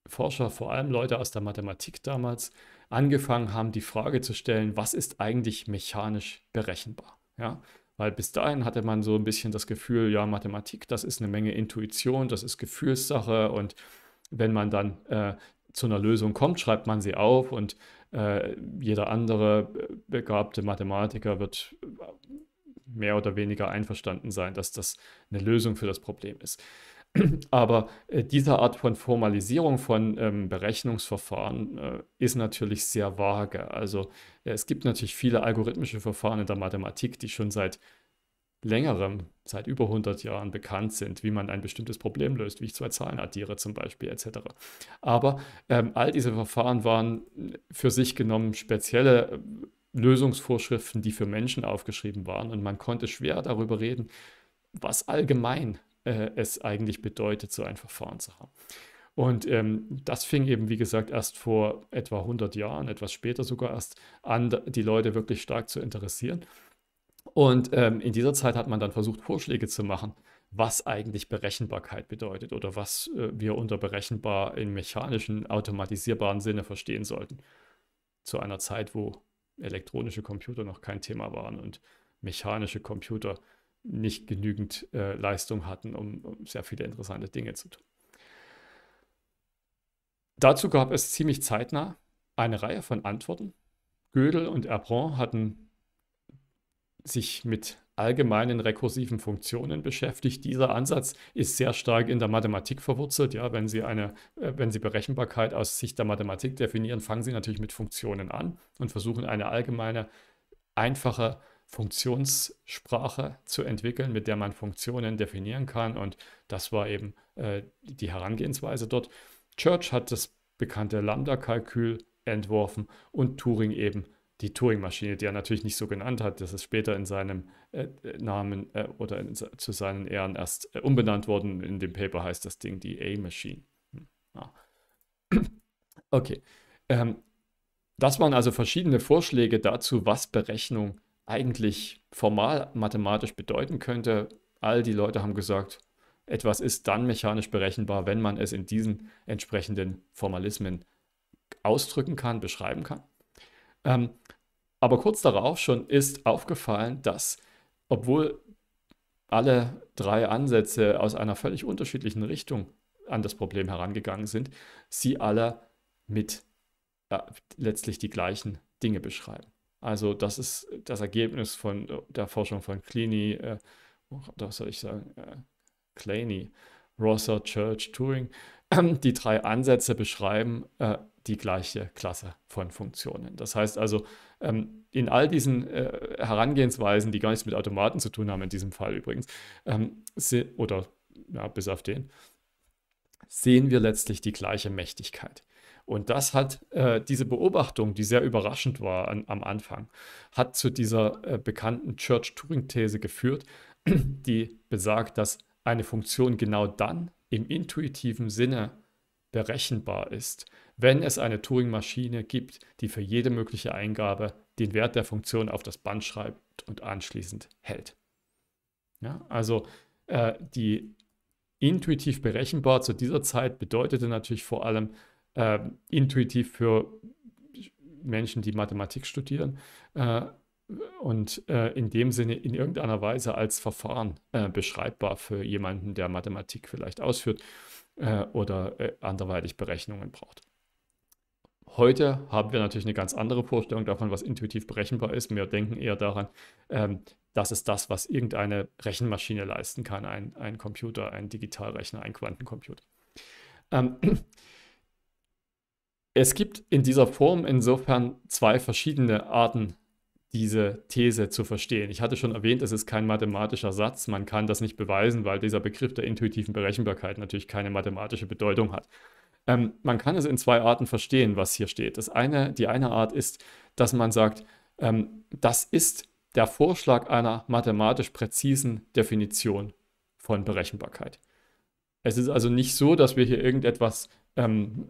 S1: Forscher, vor allem Leute aus der Mathematik damals, angefangen haben, die Frage zu stellen, was ist eigentlich mechanisch berechenbar? Ja? Weil bis dahin hatte man so ein bisschen das Gefühl, ja, Mathematik, das ist eine Menge Intuition, das ist Gefühlssache und wenn man dann äh, zu einer Lösung kommt, schreibt man sie auf und äh, jeder andere äh, begabte Mathematiker wird äh, mehr oder weniger einverstanden sein, dass das eine Lösung für das Problem ist. Aber äh, diese Art von Formalisierung von ähm, Berechnungsverfahren äh, ist natürlich sehr vage. Also äh, es gibt natürlich viele algorithmische Verfahren in der Mathematik, die schon seit längerem, seit über 100 Jahren bekannt sind, wie man ein bestimmtes Problem löst, wie ich zwei Zahlen addiere zum Beispiel etc. Aber ähm, all diese Verfahren waren äh, für sich genommen spezielle äh, Lösungsvorschriften, die für Menschen aufgeschrieben waren und man konnte schwer darüber reden, was allgemein äh, es eigentlich bedeutet, so ein Verfahren zu haben. Und ähm, das fing eben, wie gesagt, erst vor etwa 100 Jahren, etwas später sogar erst an, die Leute wirklich stark zu interessieren. Und ähm, in dieser Zeit hat man dann versucht, Vorschläge zu machen, was eigentlich Berechenbarkeit bedeutet oder was äh, wir unter berechenbar im mechanischen, automatisierbaren Sinne verstehen sollten. Zu einer Zeit, wo elektronische Computer noch kein Thema waren und mechanische Computer nicht genügend äh, Leistung hatten, um, um sehr viele interessante Dinge zu tun. Dazu gab es ziemlich zeitnah eine Reihe von Antworten. Gödel und Erbron hatten sich mit allgemeinen rekursiven Funktionen beschäftigt. Dieser Ansatz ist sehr stark in der Mathematik verwurzelt. Ja, wenn Sie eine, äh, wenn Sie Berechenbarkeit aus Sicht der Mathematik definieren, fangen Sie natürlich mit Funktionen an und versuchen eine allgemeine, einfache Funktionssprache zu entwickeln, mit der man Funktionen definieren kann. Und das war eben äh, die Herangehensweise dort. Church hat das bekannte Lambda-Kalkül entworfen und Turing eben die Turing-Maschine, die er natürlich nicht so genannt hat. Das ist später in seinem äh, Namen äh, oder in, zu seinen Ehren erst äh, umbenannt worden. In dem Paper heißt das Ding die A-Machine. Hm. Ah. Okay. Ähm, das waren also verschiedene Vorschläge dazu, was Berechnung ist eigentlich formal mathematisch bedeuten könnte, all die Leute haben gesagt, etwas ist dann mechanisch berechenbar, wenn man es in diesen entsprechenden Formalismen ausdrücken kann, beschreiben kann. Ähm, aber kurz darauf schon ist aufgefallen, dass obwohl alle drei Ansätze aus einer völlig unterschiedlichen Richtung an das Problem herangegangen sind, sie alle mit äh, letztlich die gleichen Dinge beschreiben. Also das ist das Ergebnis von äh, der Forschung von Cleany, äh, oh, was soll ich sagen, äh, Claney, Rosser, Church, Turing. Die drei Ansätze beschreiben äh, die gleiche Klasse von Funktionen. Das heißt also, ähm, in all diesen äh, Herangehensweisen, die gar nichts mit Automaten zu tun haben, in diesem Fall übrigens, ähm, oder ja, bis auf den, sehen wir letztlich die gleiche Mächtigkeit. Und das hat äh, diese Beobachtung, die sehr überraschend war an, am Anfang, hat zu dieser äh, bekannten Church-Turing-These geführt, die besagt, dass eine Funktion genau dann im intuitiven Sinne berechenbar ist, wenn es eine Turing-Maschine gibt, die für jede mögliche Eingabe den Wert der Funktion auf das Band schreibt und anschließend hält. Ja, also äh, die intuitiv berechenbar zu dieser Zeit bedeutete natürlich vor allem, äh, intuitiv für Menschen, die Mathematik studieren äh, und äh, in dem Sinne in irgendeiner Weise als Verfahren äh, beschreibbar für jemanden, der Mathematik vielleicht ausführt äh, oder äh, anderweitig Berechnungen braucht. Heute haben wir natürlich eine ganz andere Vorstellung davon, was intuitiv berechenbar ist. Wir denken eher daran, ähm, das ist das, was irgendeine Rechenmaschine leisten kann, ein, ein Computer, ein Digitalrechner, ein Quantencomputer. Ähm, es gibt in dieser Form insofern zwei verschiedene Arten, diese These zu verstehen. Ich hatte schon erwähnt, es ist kein mathematischer Satz. Man kann das nicht beweisen, weil dieser Begriff der intuitiven Berechenbarkeit natürlich keine mathematische Bedeutung hat. Ähm, man kann es in zwei Arten verstehen, was hier steht. Das eine, die eine Art ist, dass man sagt, ähm, das ist der Vorschlag einer mathematisch präzisen Definition von Berechenbarkeit. Es ist also nicht so, dass wir hier irgendetwas ähm,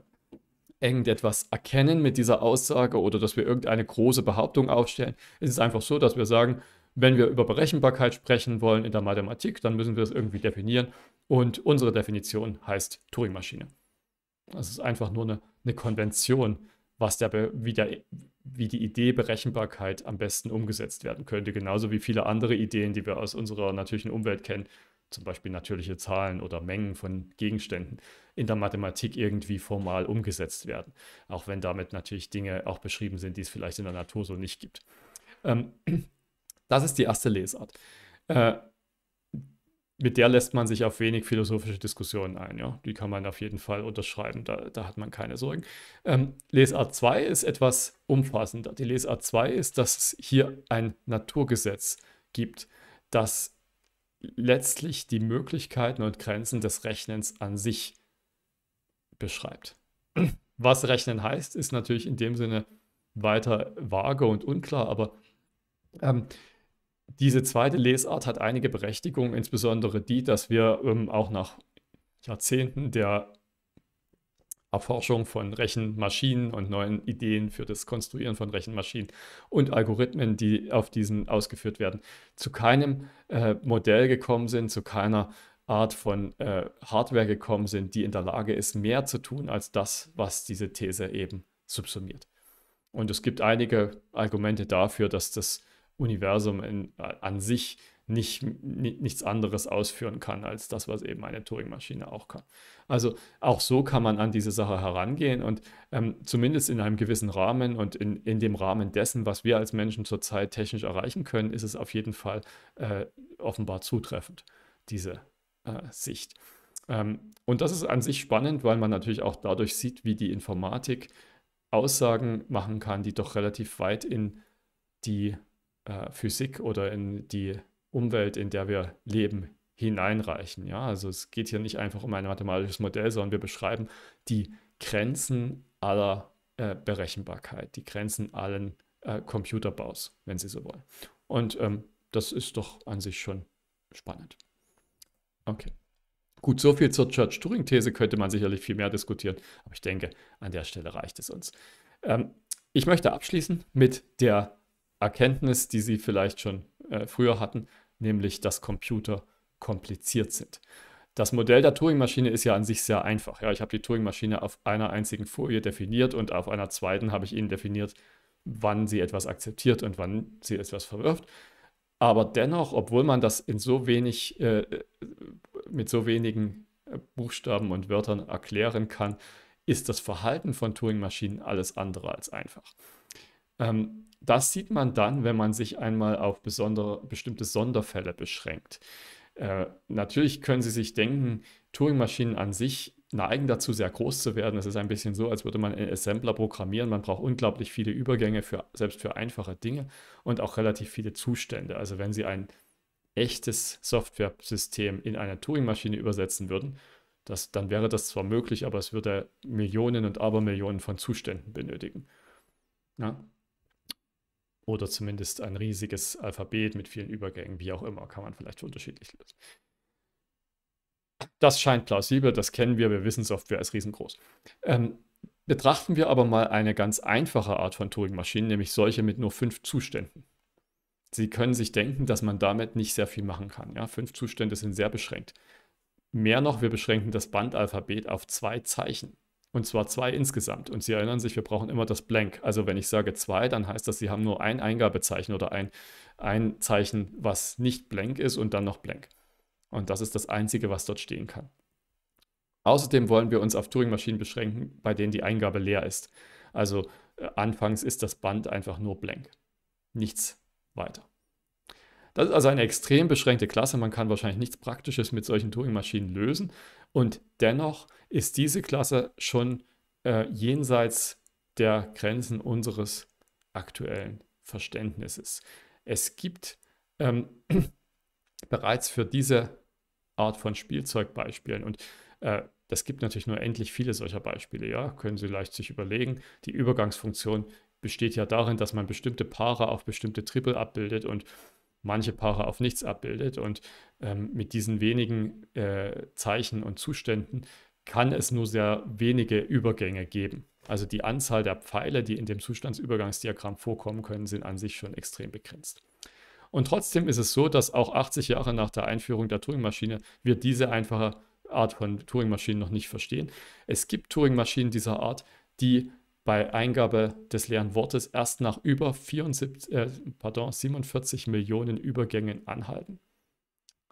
S1: irgendetwas erkennen mit dieser Aussage oder dass wir irgendeine große Behauptung aufstellen. Es ist einfach so, dass wir sagen, wenn wir über Berechenbarkeit sprechen wollen in der Mathematik, dann müssen wir es irgendwie definieren. Und unsere Definition heißt Turing-Maschine. Das also ist einfach nur eine, eine Konvention, was der, wie, der, wie die Idee Berechenbarkeit am besten umgesetzt werden könnte. Genauso wie viele andere Ideen, die wir aus unserer natürlichen Umwelt kennen, zum Beispiel natürliche Zahlen oder Mengen von Gegenständen in der Mathematik irgendwie formal umgesetzt werden. Auch wenn damit natürlich Dinge auch beschrieben sind, die es vielleicht in der Natur so nicht gibt. Ähm, das ist die erste Lesart. Äh, mit der lässt man sich auf wenig philosophische Diskussionen ein. Ja? Die kann man auf jeden Fall unterschreiben, da, da hat man keine Sorgen. Ähm, Lesart 2 ist etwas umfassender. Die Lesart 2 ist, dass es hier ein Naturgesetz gibt, das letztlich die Möglichkeiten und Grenzen des Rechnens an sich beschreibt. Was Rechnen heißt, ist natürlich in dem Sinne weiter vage und unklar, aber ähm, diese zweite Lesart hat einige Berechtigungen, insbesondere die, dass wir ähm, auch nach Jahrzehnten der Erforschung von Rechenmaschinen und neuen Ideen für das Konstruieren von Rechenmaschinen und Algorithmen, die auf diesen ausgeführt werden, zu keinem äh, Modell gekommen sind, zu keiner Art von äh, Hardware gekommen sind, die in der Lage ist, mehr zu tun als das, was diese These eben subsumiert. Und es gibt einige Argumente dafür, dass das Universum in, äh, an sich nicht, nichts anderes ausführen kann als das, was eben eine Turing-Maschine auch kann. Also auch so kann man an diese Sache herangehen und ähm, zumindest in einem gewissen Rahmen und in, in dem Rahmen dessen, was wir als Menschen zurzeit technisch erreichen können, ist es auf jeden Fall äh, offenbar zutreffend, diese äh, Sicht. Ähm, und das ist an sich spannend, weil man natürlich auch dadurch sieht, wie die Informatik Aussagen machen kann, die doch relativ weit in die äh, Physik oder in die Umwelt, in der wir leben, hineinreichen. Ja, also es geht hier nicht einfach um ein mathematisches Modell, sondern wir beschreiben die Grenzen aller äh, Berechenbarkeit, die Grenzen allen äh, Computerbaus, wenn Sie so wollen. Und ähm, das ist doch an sich schon spannend. Okay. Gut, so viel zur Church-Turing-These könnte man sicherlich viel mehr diskutieren, aber ich denke, an der Stelle reicht es uns. Ähm, ich möchte abschließen mit der Erkenntnis, die Sie vielleicht schon äh, früher hatten, nämlich dass Computer kompliziert sind. Das Modell der Turing-Maschine ist ja an sich sehr einfach. Ja, ich habe die Turing-Maschine auf einer einzigen Folie definiert und auf einer zweiten habe ich ihnen definiert, wann sie etwas akzeptiert und wann sie etwas verwirft. Aber dennoch, obwohl man das in so wenig, äh, mit so wenigen äh, Buchstaben und Wörtern erklären kann, ist das Verhalten von Turing-Maschinen alles andere als einfach. Ähm, das sieht man dann, wenn man sich einmal auf besondere, bestimmte Sonderfälle beschränkt. Äh, natürlich können Sie sich denken, Turing-Maschinen an sich neigen dazu, sehr groß zu werden. Es ist ein bisschen so, als würde man in Assembler programmieren. Man braucht unglaublich viele Übergänge, für, selbst für einfache Dinge und auch relativ viele Zustände. Also wenn Sie ein echtes Software-System in eine Turing-Maschine übersetzen würden, das, dann wäre das zwar möglich, aber es würde Millionen und Abermillionen von Zuständen benötigen. Ja? Oder zumindest ein riesiges Alphabet mit vielen Übergängen, wie auch immer, kann man vielleicht unterschiedlich lösen. Das scheint plausibel, das kennen wir, wir wissen, Software ist riesengroß. Ähm, betrachten wir aber mal eine ganz einfache Art von Turing-Maschinen, nämlich solche mit nur fünf Zuständen. Sie können sich denken, dass man damit nicht sehr viel machen kann. Ja? Fünf Zustände sind sehr beschränkt. Mehr noch, wir beschränken das Bandalphabet auf zwei Zeichen. Und zwar zwei insgesamt. Und Sie erinnern sich, wir brauchen immer das Blank. Also wenn ich sage zwei, dann heißt das, Sie haben nur ein Eingabezeichen oder ein, ein Zeichen, was nicht blank ist und dann noch blank. Und das ist das Einzige, was dort stehen kann. Außerdem wollen wir uns auf Turing-Maschinen beschränken, bei denen die Eingabe leer ist. Also äh, anfangs ist das Band einfach nur blank. Nichts weiter. Das ist also eine extrem beschränkte Klasse. Man kann wahrscheinlich nichts Praktisches mit solchen Turing-Maschinen lösen. Und dennoch ist diese Klasse schon äh, jenseits der Grenzen unseres aktuellen Verständnisses. Es gibt ähm, bereits für diese Art von Spielzeugbeispielen und äh, das gibt natürlich nur endlich viele solcher Beispiele, ja, können Sie leicht sich überlegen. Die Übergangsfunktion besteht ja darin, dass man bestimmte Paare auf bestimmte Triple abbildet und manche Paare auf nichts abbildet. Und ähm, mit diesen wenigen äh, Zeichen und Zuständen kann es nur sehr wenige Übergänge geben. Also die Anzahl der Pfeile, die in dem Zustandsübergangsdiagramm vorkommen können, sind an sich schon extrem begrenzt. Und trotzdem ist es so, dass auch 80 Jahre nach der Einführung der Turing-Maschine wir diese einfache Art von Turing-Maschinen noch nicht verstehen. Es gibt Turing-Maschinen dieser Art, die bei Eingabe des leeren Wortes erst nach über 74, äh, pardon, 47 Millionen Übergängen anhalten.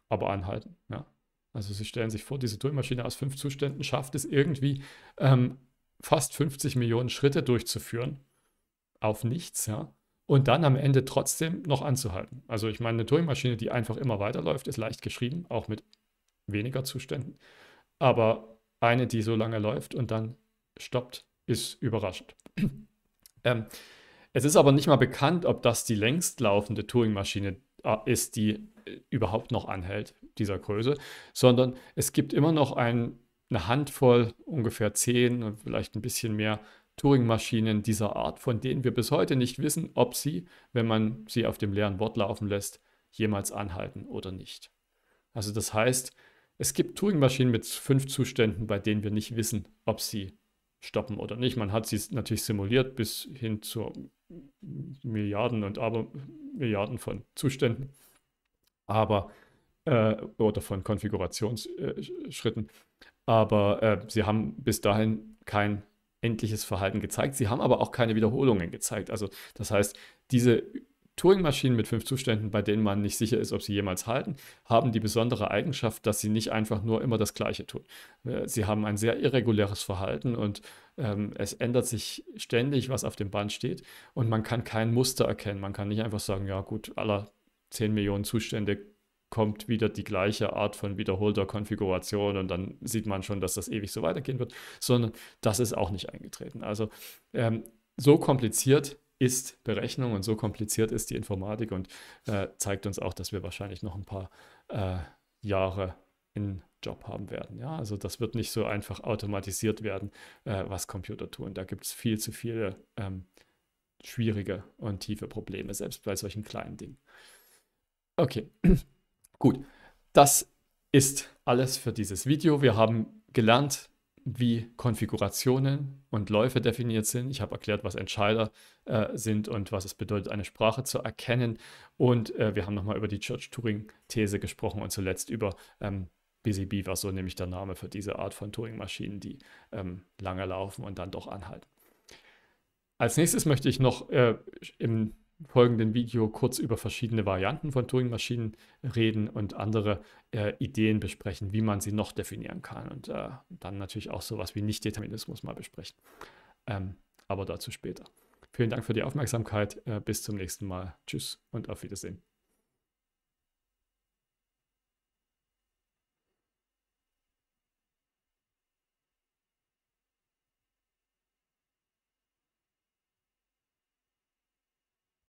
S1: Aber anhalten, ja. Also Sie stellen sich vor, diese Toolmaschine aus fünf Zuständen schafft es irgendwie, ähm, fast 50 Millionen Schritte durchzuführen. Auf nichts, ja. Und dann am Ende trotzdem noch anzuhalten. Also ich meine, eine turing die einfach immer weiterläuft, ist leicht geschrieben, auch mit weniger Zuständen. Aber eine, die so lange läuft und dann stoppt, ist überraschend. ähm, es ist aber nicht mal bekannt, ob das die längst laufende Turing-Maschine äh, ist, die äh, überhaupt noch anhält, dieser Größe, sondern es gibt immer noch ein, eine Handvoll, ungefähr zehn und vielleicht ein bisschen mehr Turing-Maschinen dieser Art, von denen wir bis heute nicht wissen, ob sie, wenn man sie auf dem leeren Wort laufen lässt, jemals anhalten oder nicht. Also das heißt, es gibt Turing-Maschinen mit fünf Zuständen, bei denen wir nicht wissen, ob sie stoppen oder nicht. Man hat sie natürlich simuliert bis hin zu Milliarden und Abermilliarden von Zuständen. Aber äh, oder von Konfigurationsschritten. Aber äh, sie haben bis dahin kein endliches Verhalten gezeigt. Sie haben aber auch keine Wiederholungen gezeigt. Also das heißt, diese Turing-Maschinen mit fünf Zuständen, bei denen man nicht sicher ist, ob sie jemals halten, haben die besondere Eigenschaft, dass sie nicht einfach nur immer das Gleiche tun. Äh, sie haben ein sehr irreguläres Verhalten und ähm, es ändert sich ständig, was auf dem Band steht. Und man kann kein Muster erkennen. Man kann nicht einfach sagen, ja gut, aller 10 Millionen Zustände kommt wieder die gleiche Art von wiederholter Konfiguration und dann sieht man schon, dass das ewig so weitergehen wird, sondern das ist auch nicht eingetreten. Also ähm, so kompliziert ist Berechnung und so kompliziert ist die Informatik und äh, zeigt uns auch, dass wir wahrscheinlich noch ein paar äh, Jahre in Job haben werden. Ja, also das wird nicht so einfach automatisiert werden, äh, was Computer tun. Da gibt es viel zu viele ähm, schwierige und tiefe Probleme, selbst bei solchen kleinen Dingen. Okay, gut. Das ist alles für dieses Video. Wir haben gelernt, wie Konfigurationen und Läufe definiert sind. Ich habe erklärt, was Entscheider äh, sind und was es bedeutet, eine Sprache zu erkennen. Und äh, wir haben nochmal über die Church-Turing-These gesprochen und zuletzt über ähm, Busy Bee so nämlich der Name für diese Art von Turing-Maschinen, die ähm, lange laufen und dann doch anhalten. Als nächstes möchte ich noch äh, im folgenden Video kurz über verschiedene Varianten von Turing-Maschinen reden und andere äh, Ideen besprechen, wie man sie noch definieren kann. Und äh, dann natürlich auch sowas wie Nichtdeterminismus mal besprechen. Ähm, aber dazu später. Vielen Dank für die Aufmerksamkeit. Äh, bis zum nächsten Mal. Tschüss und auf Wiedersehen.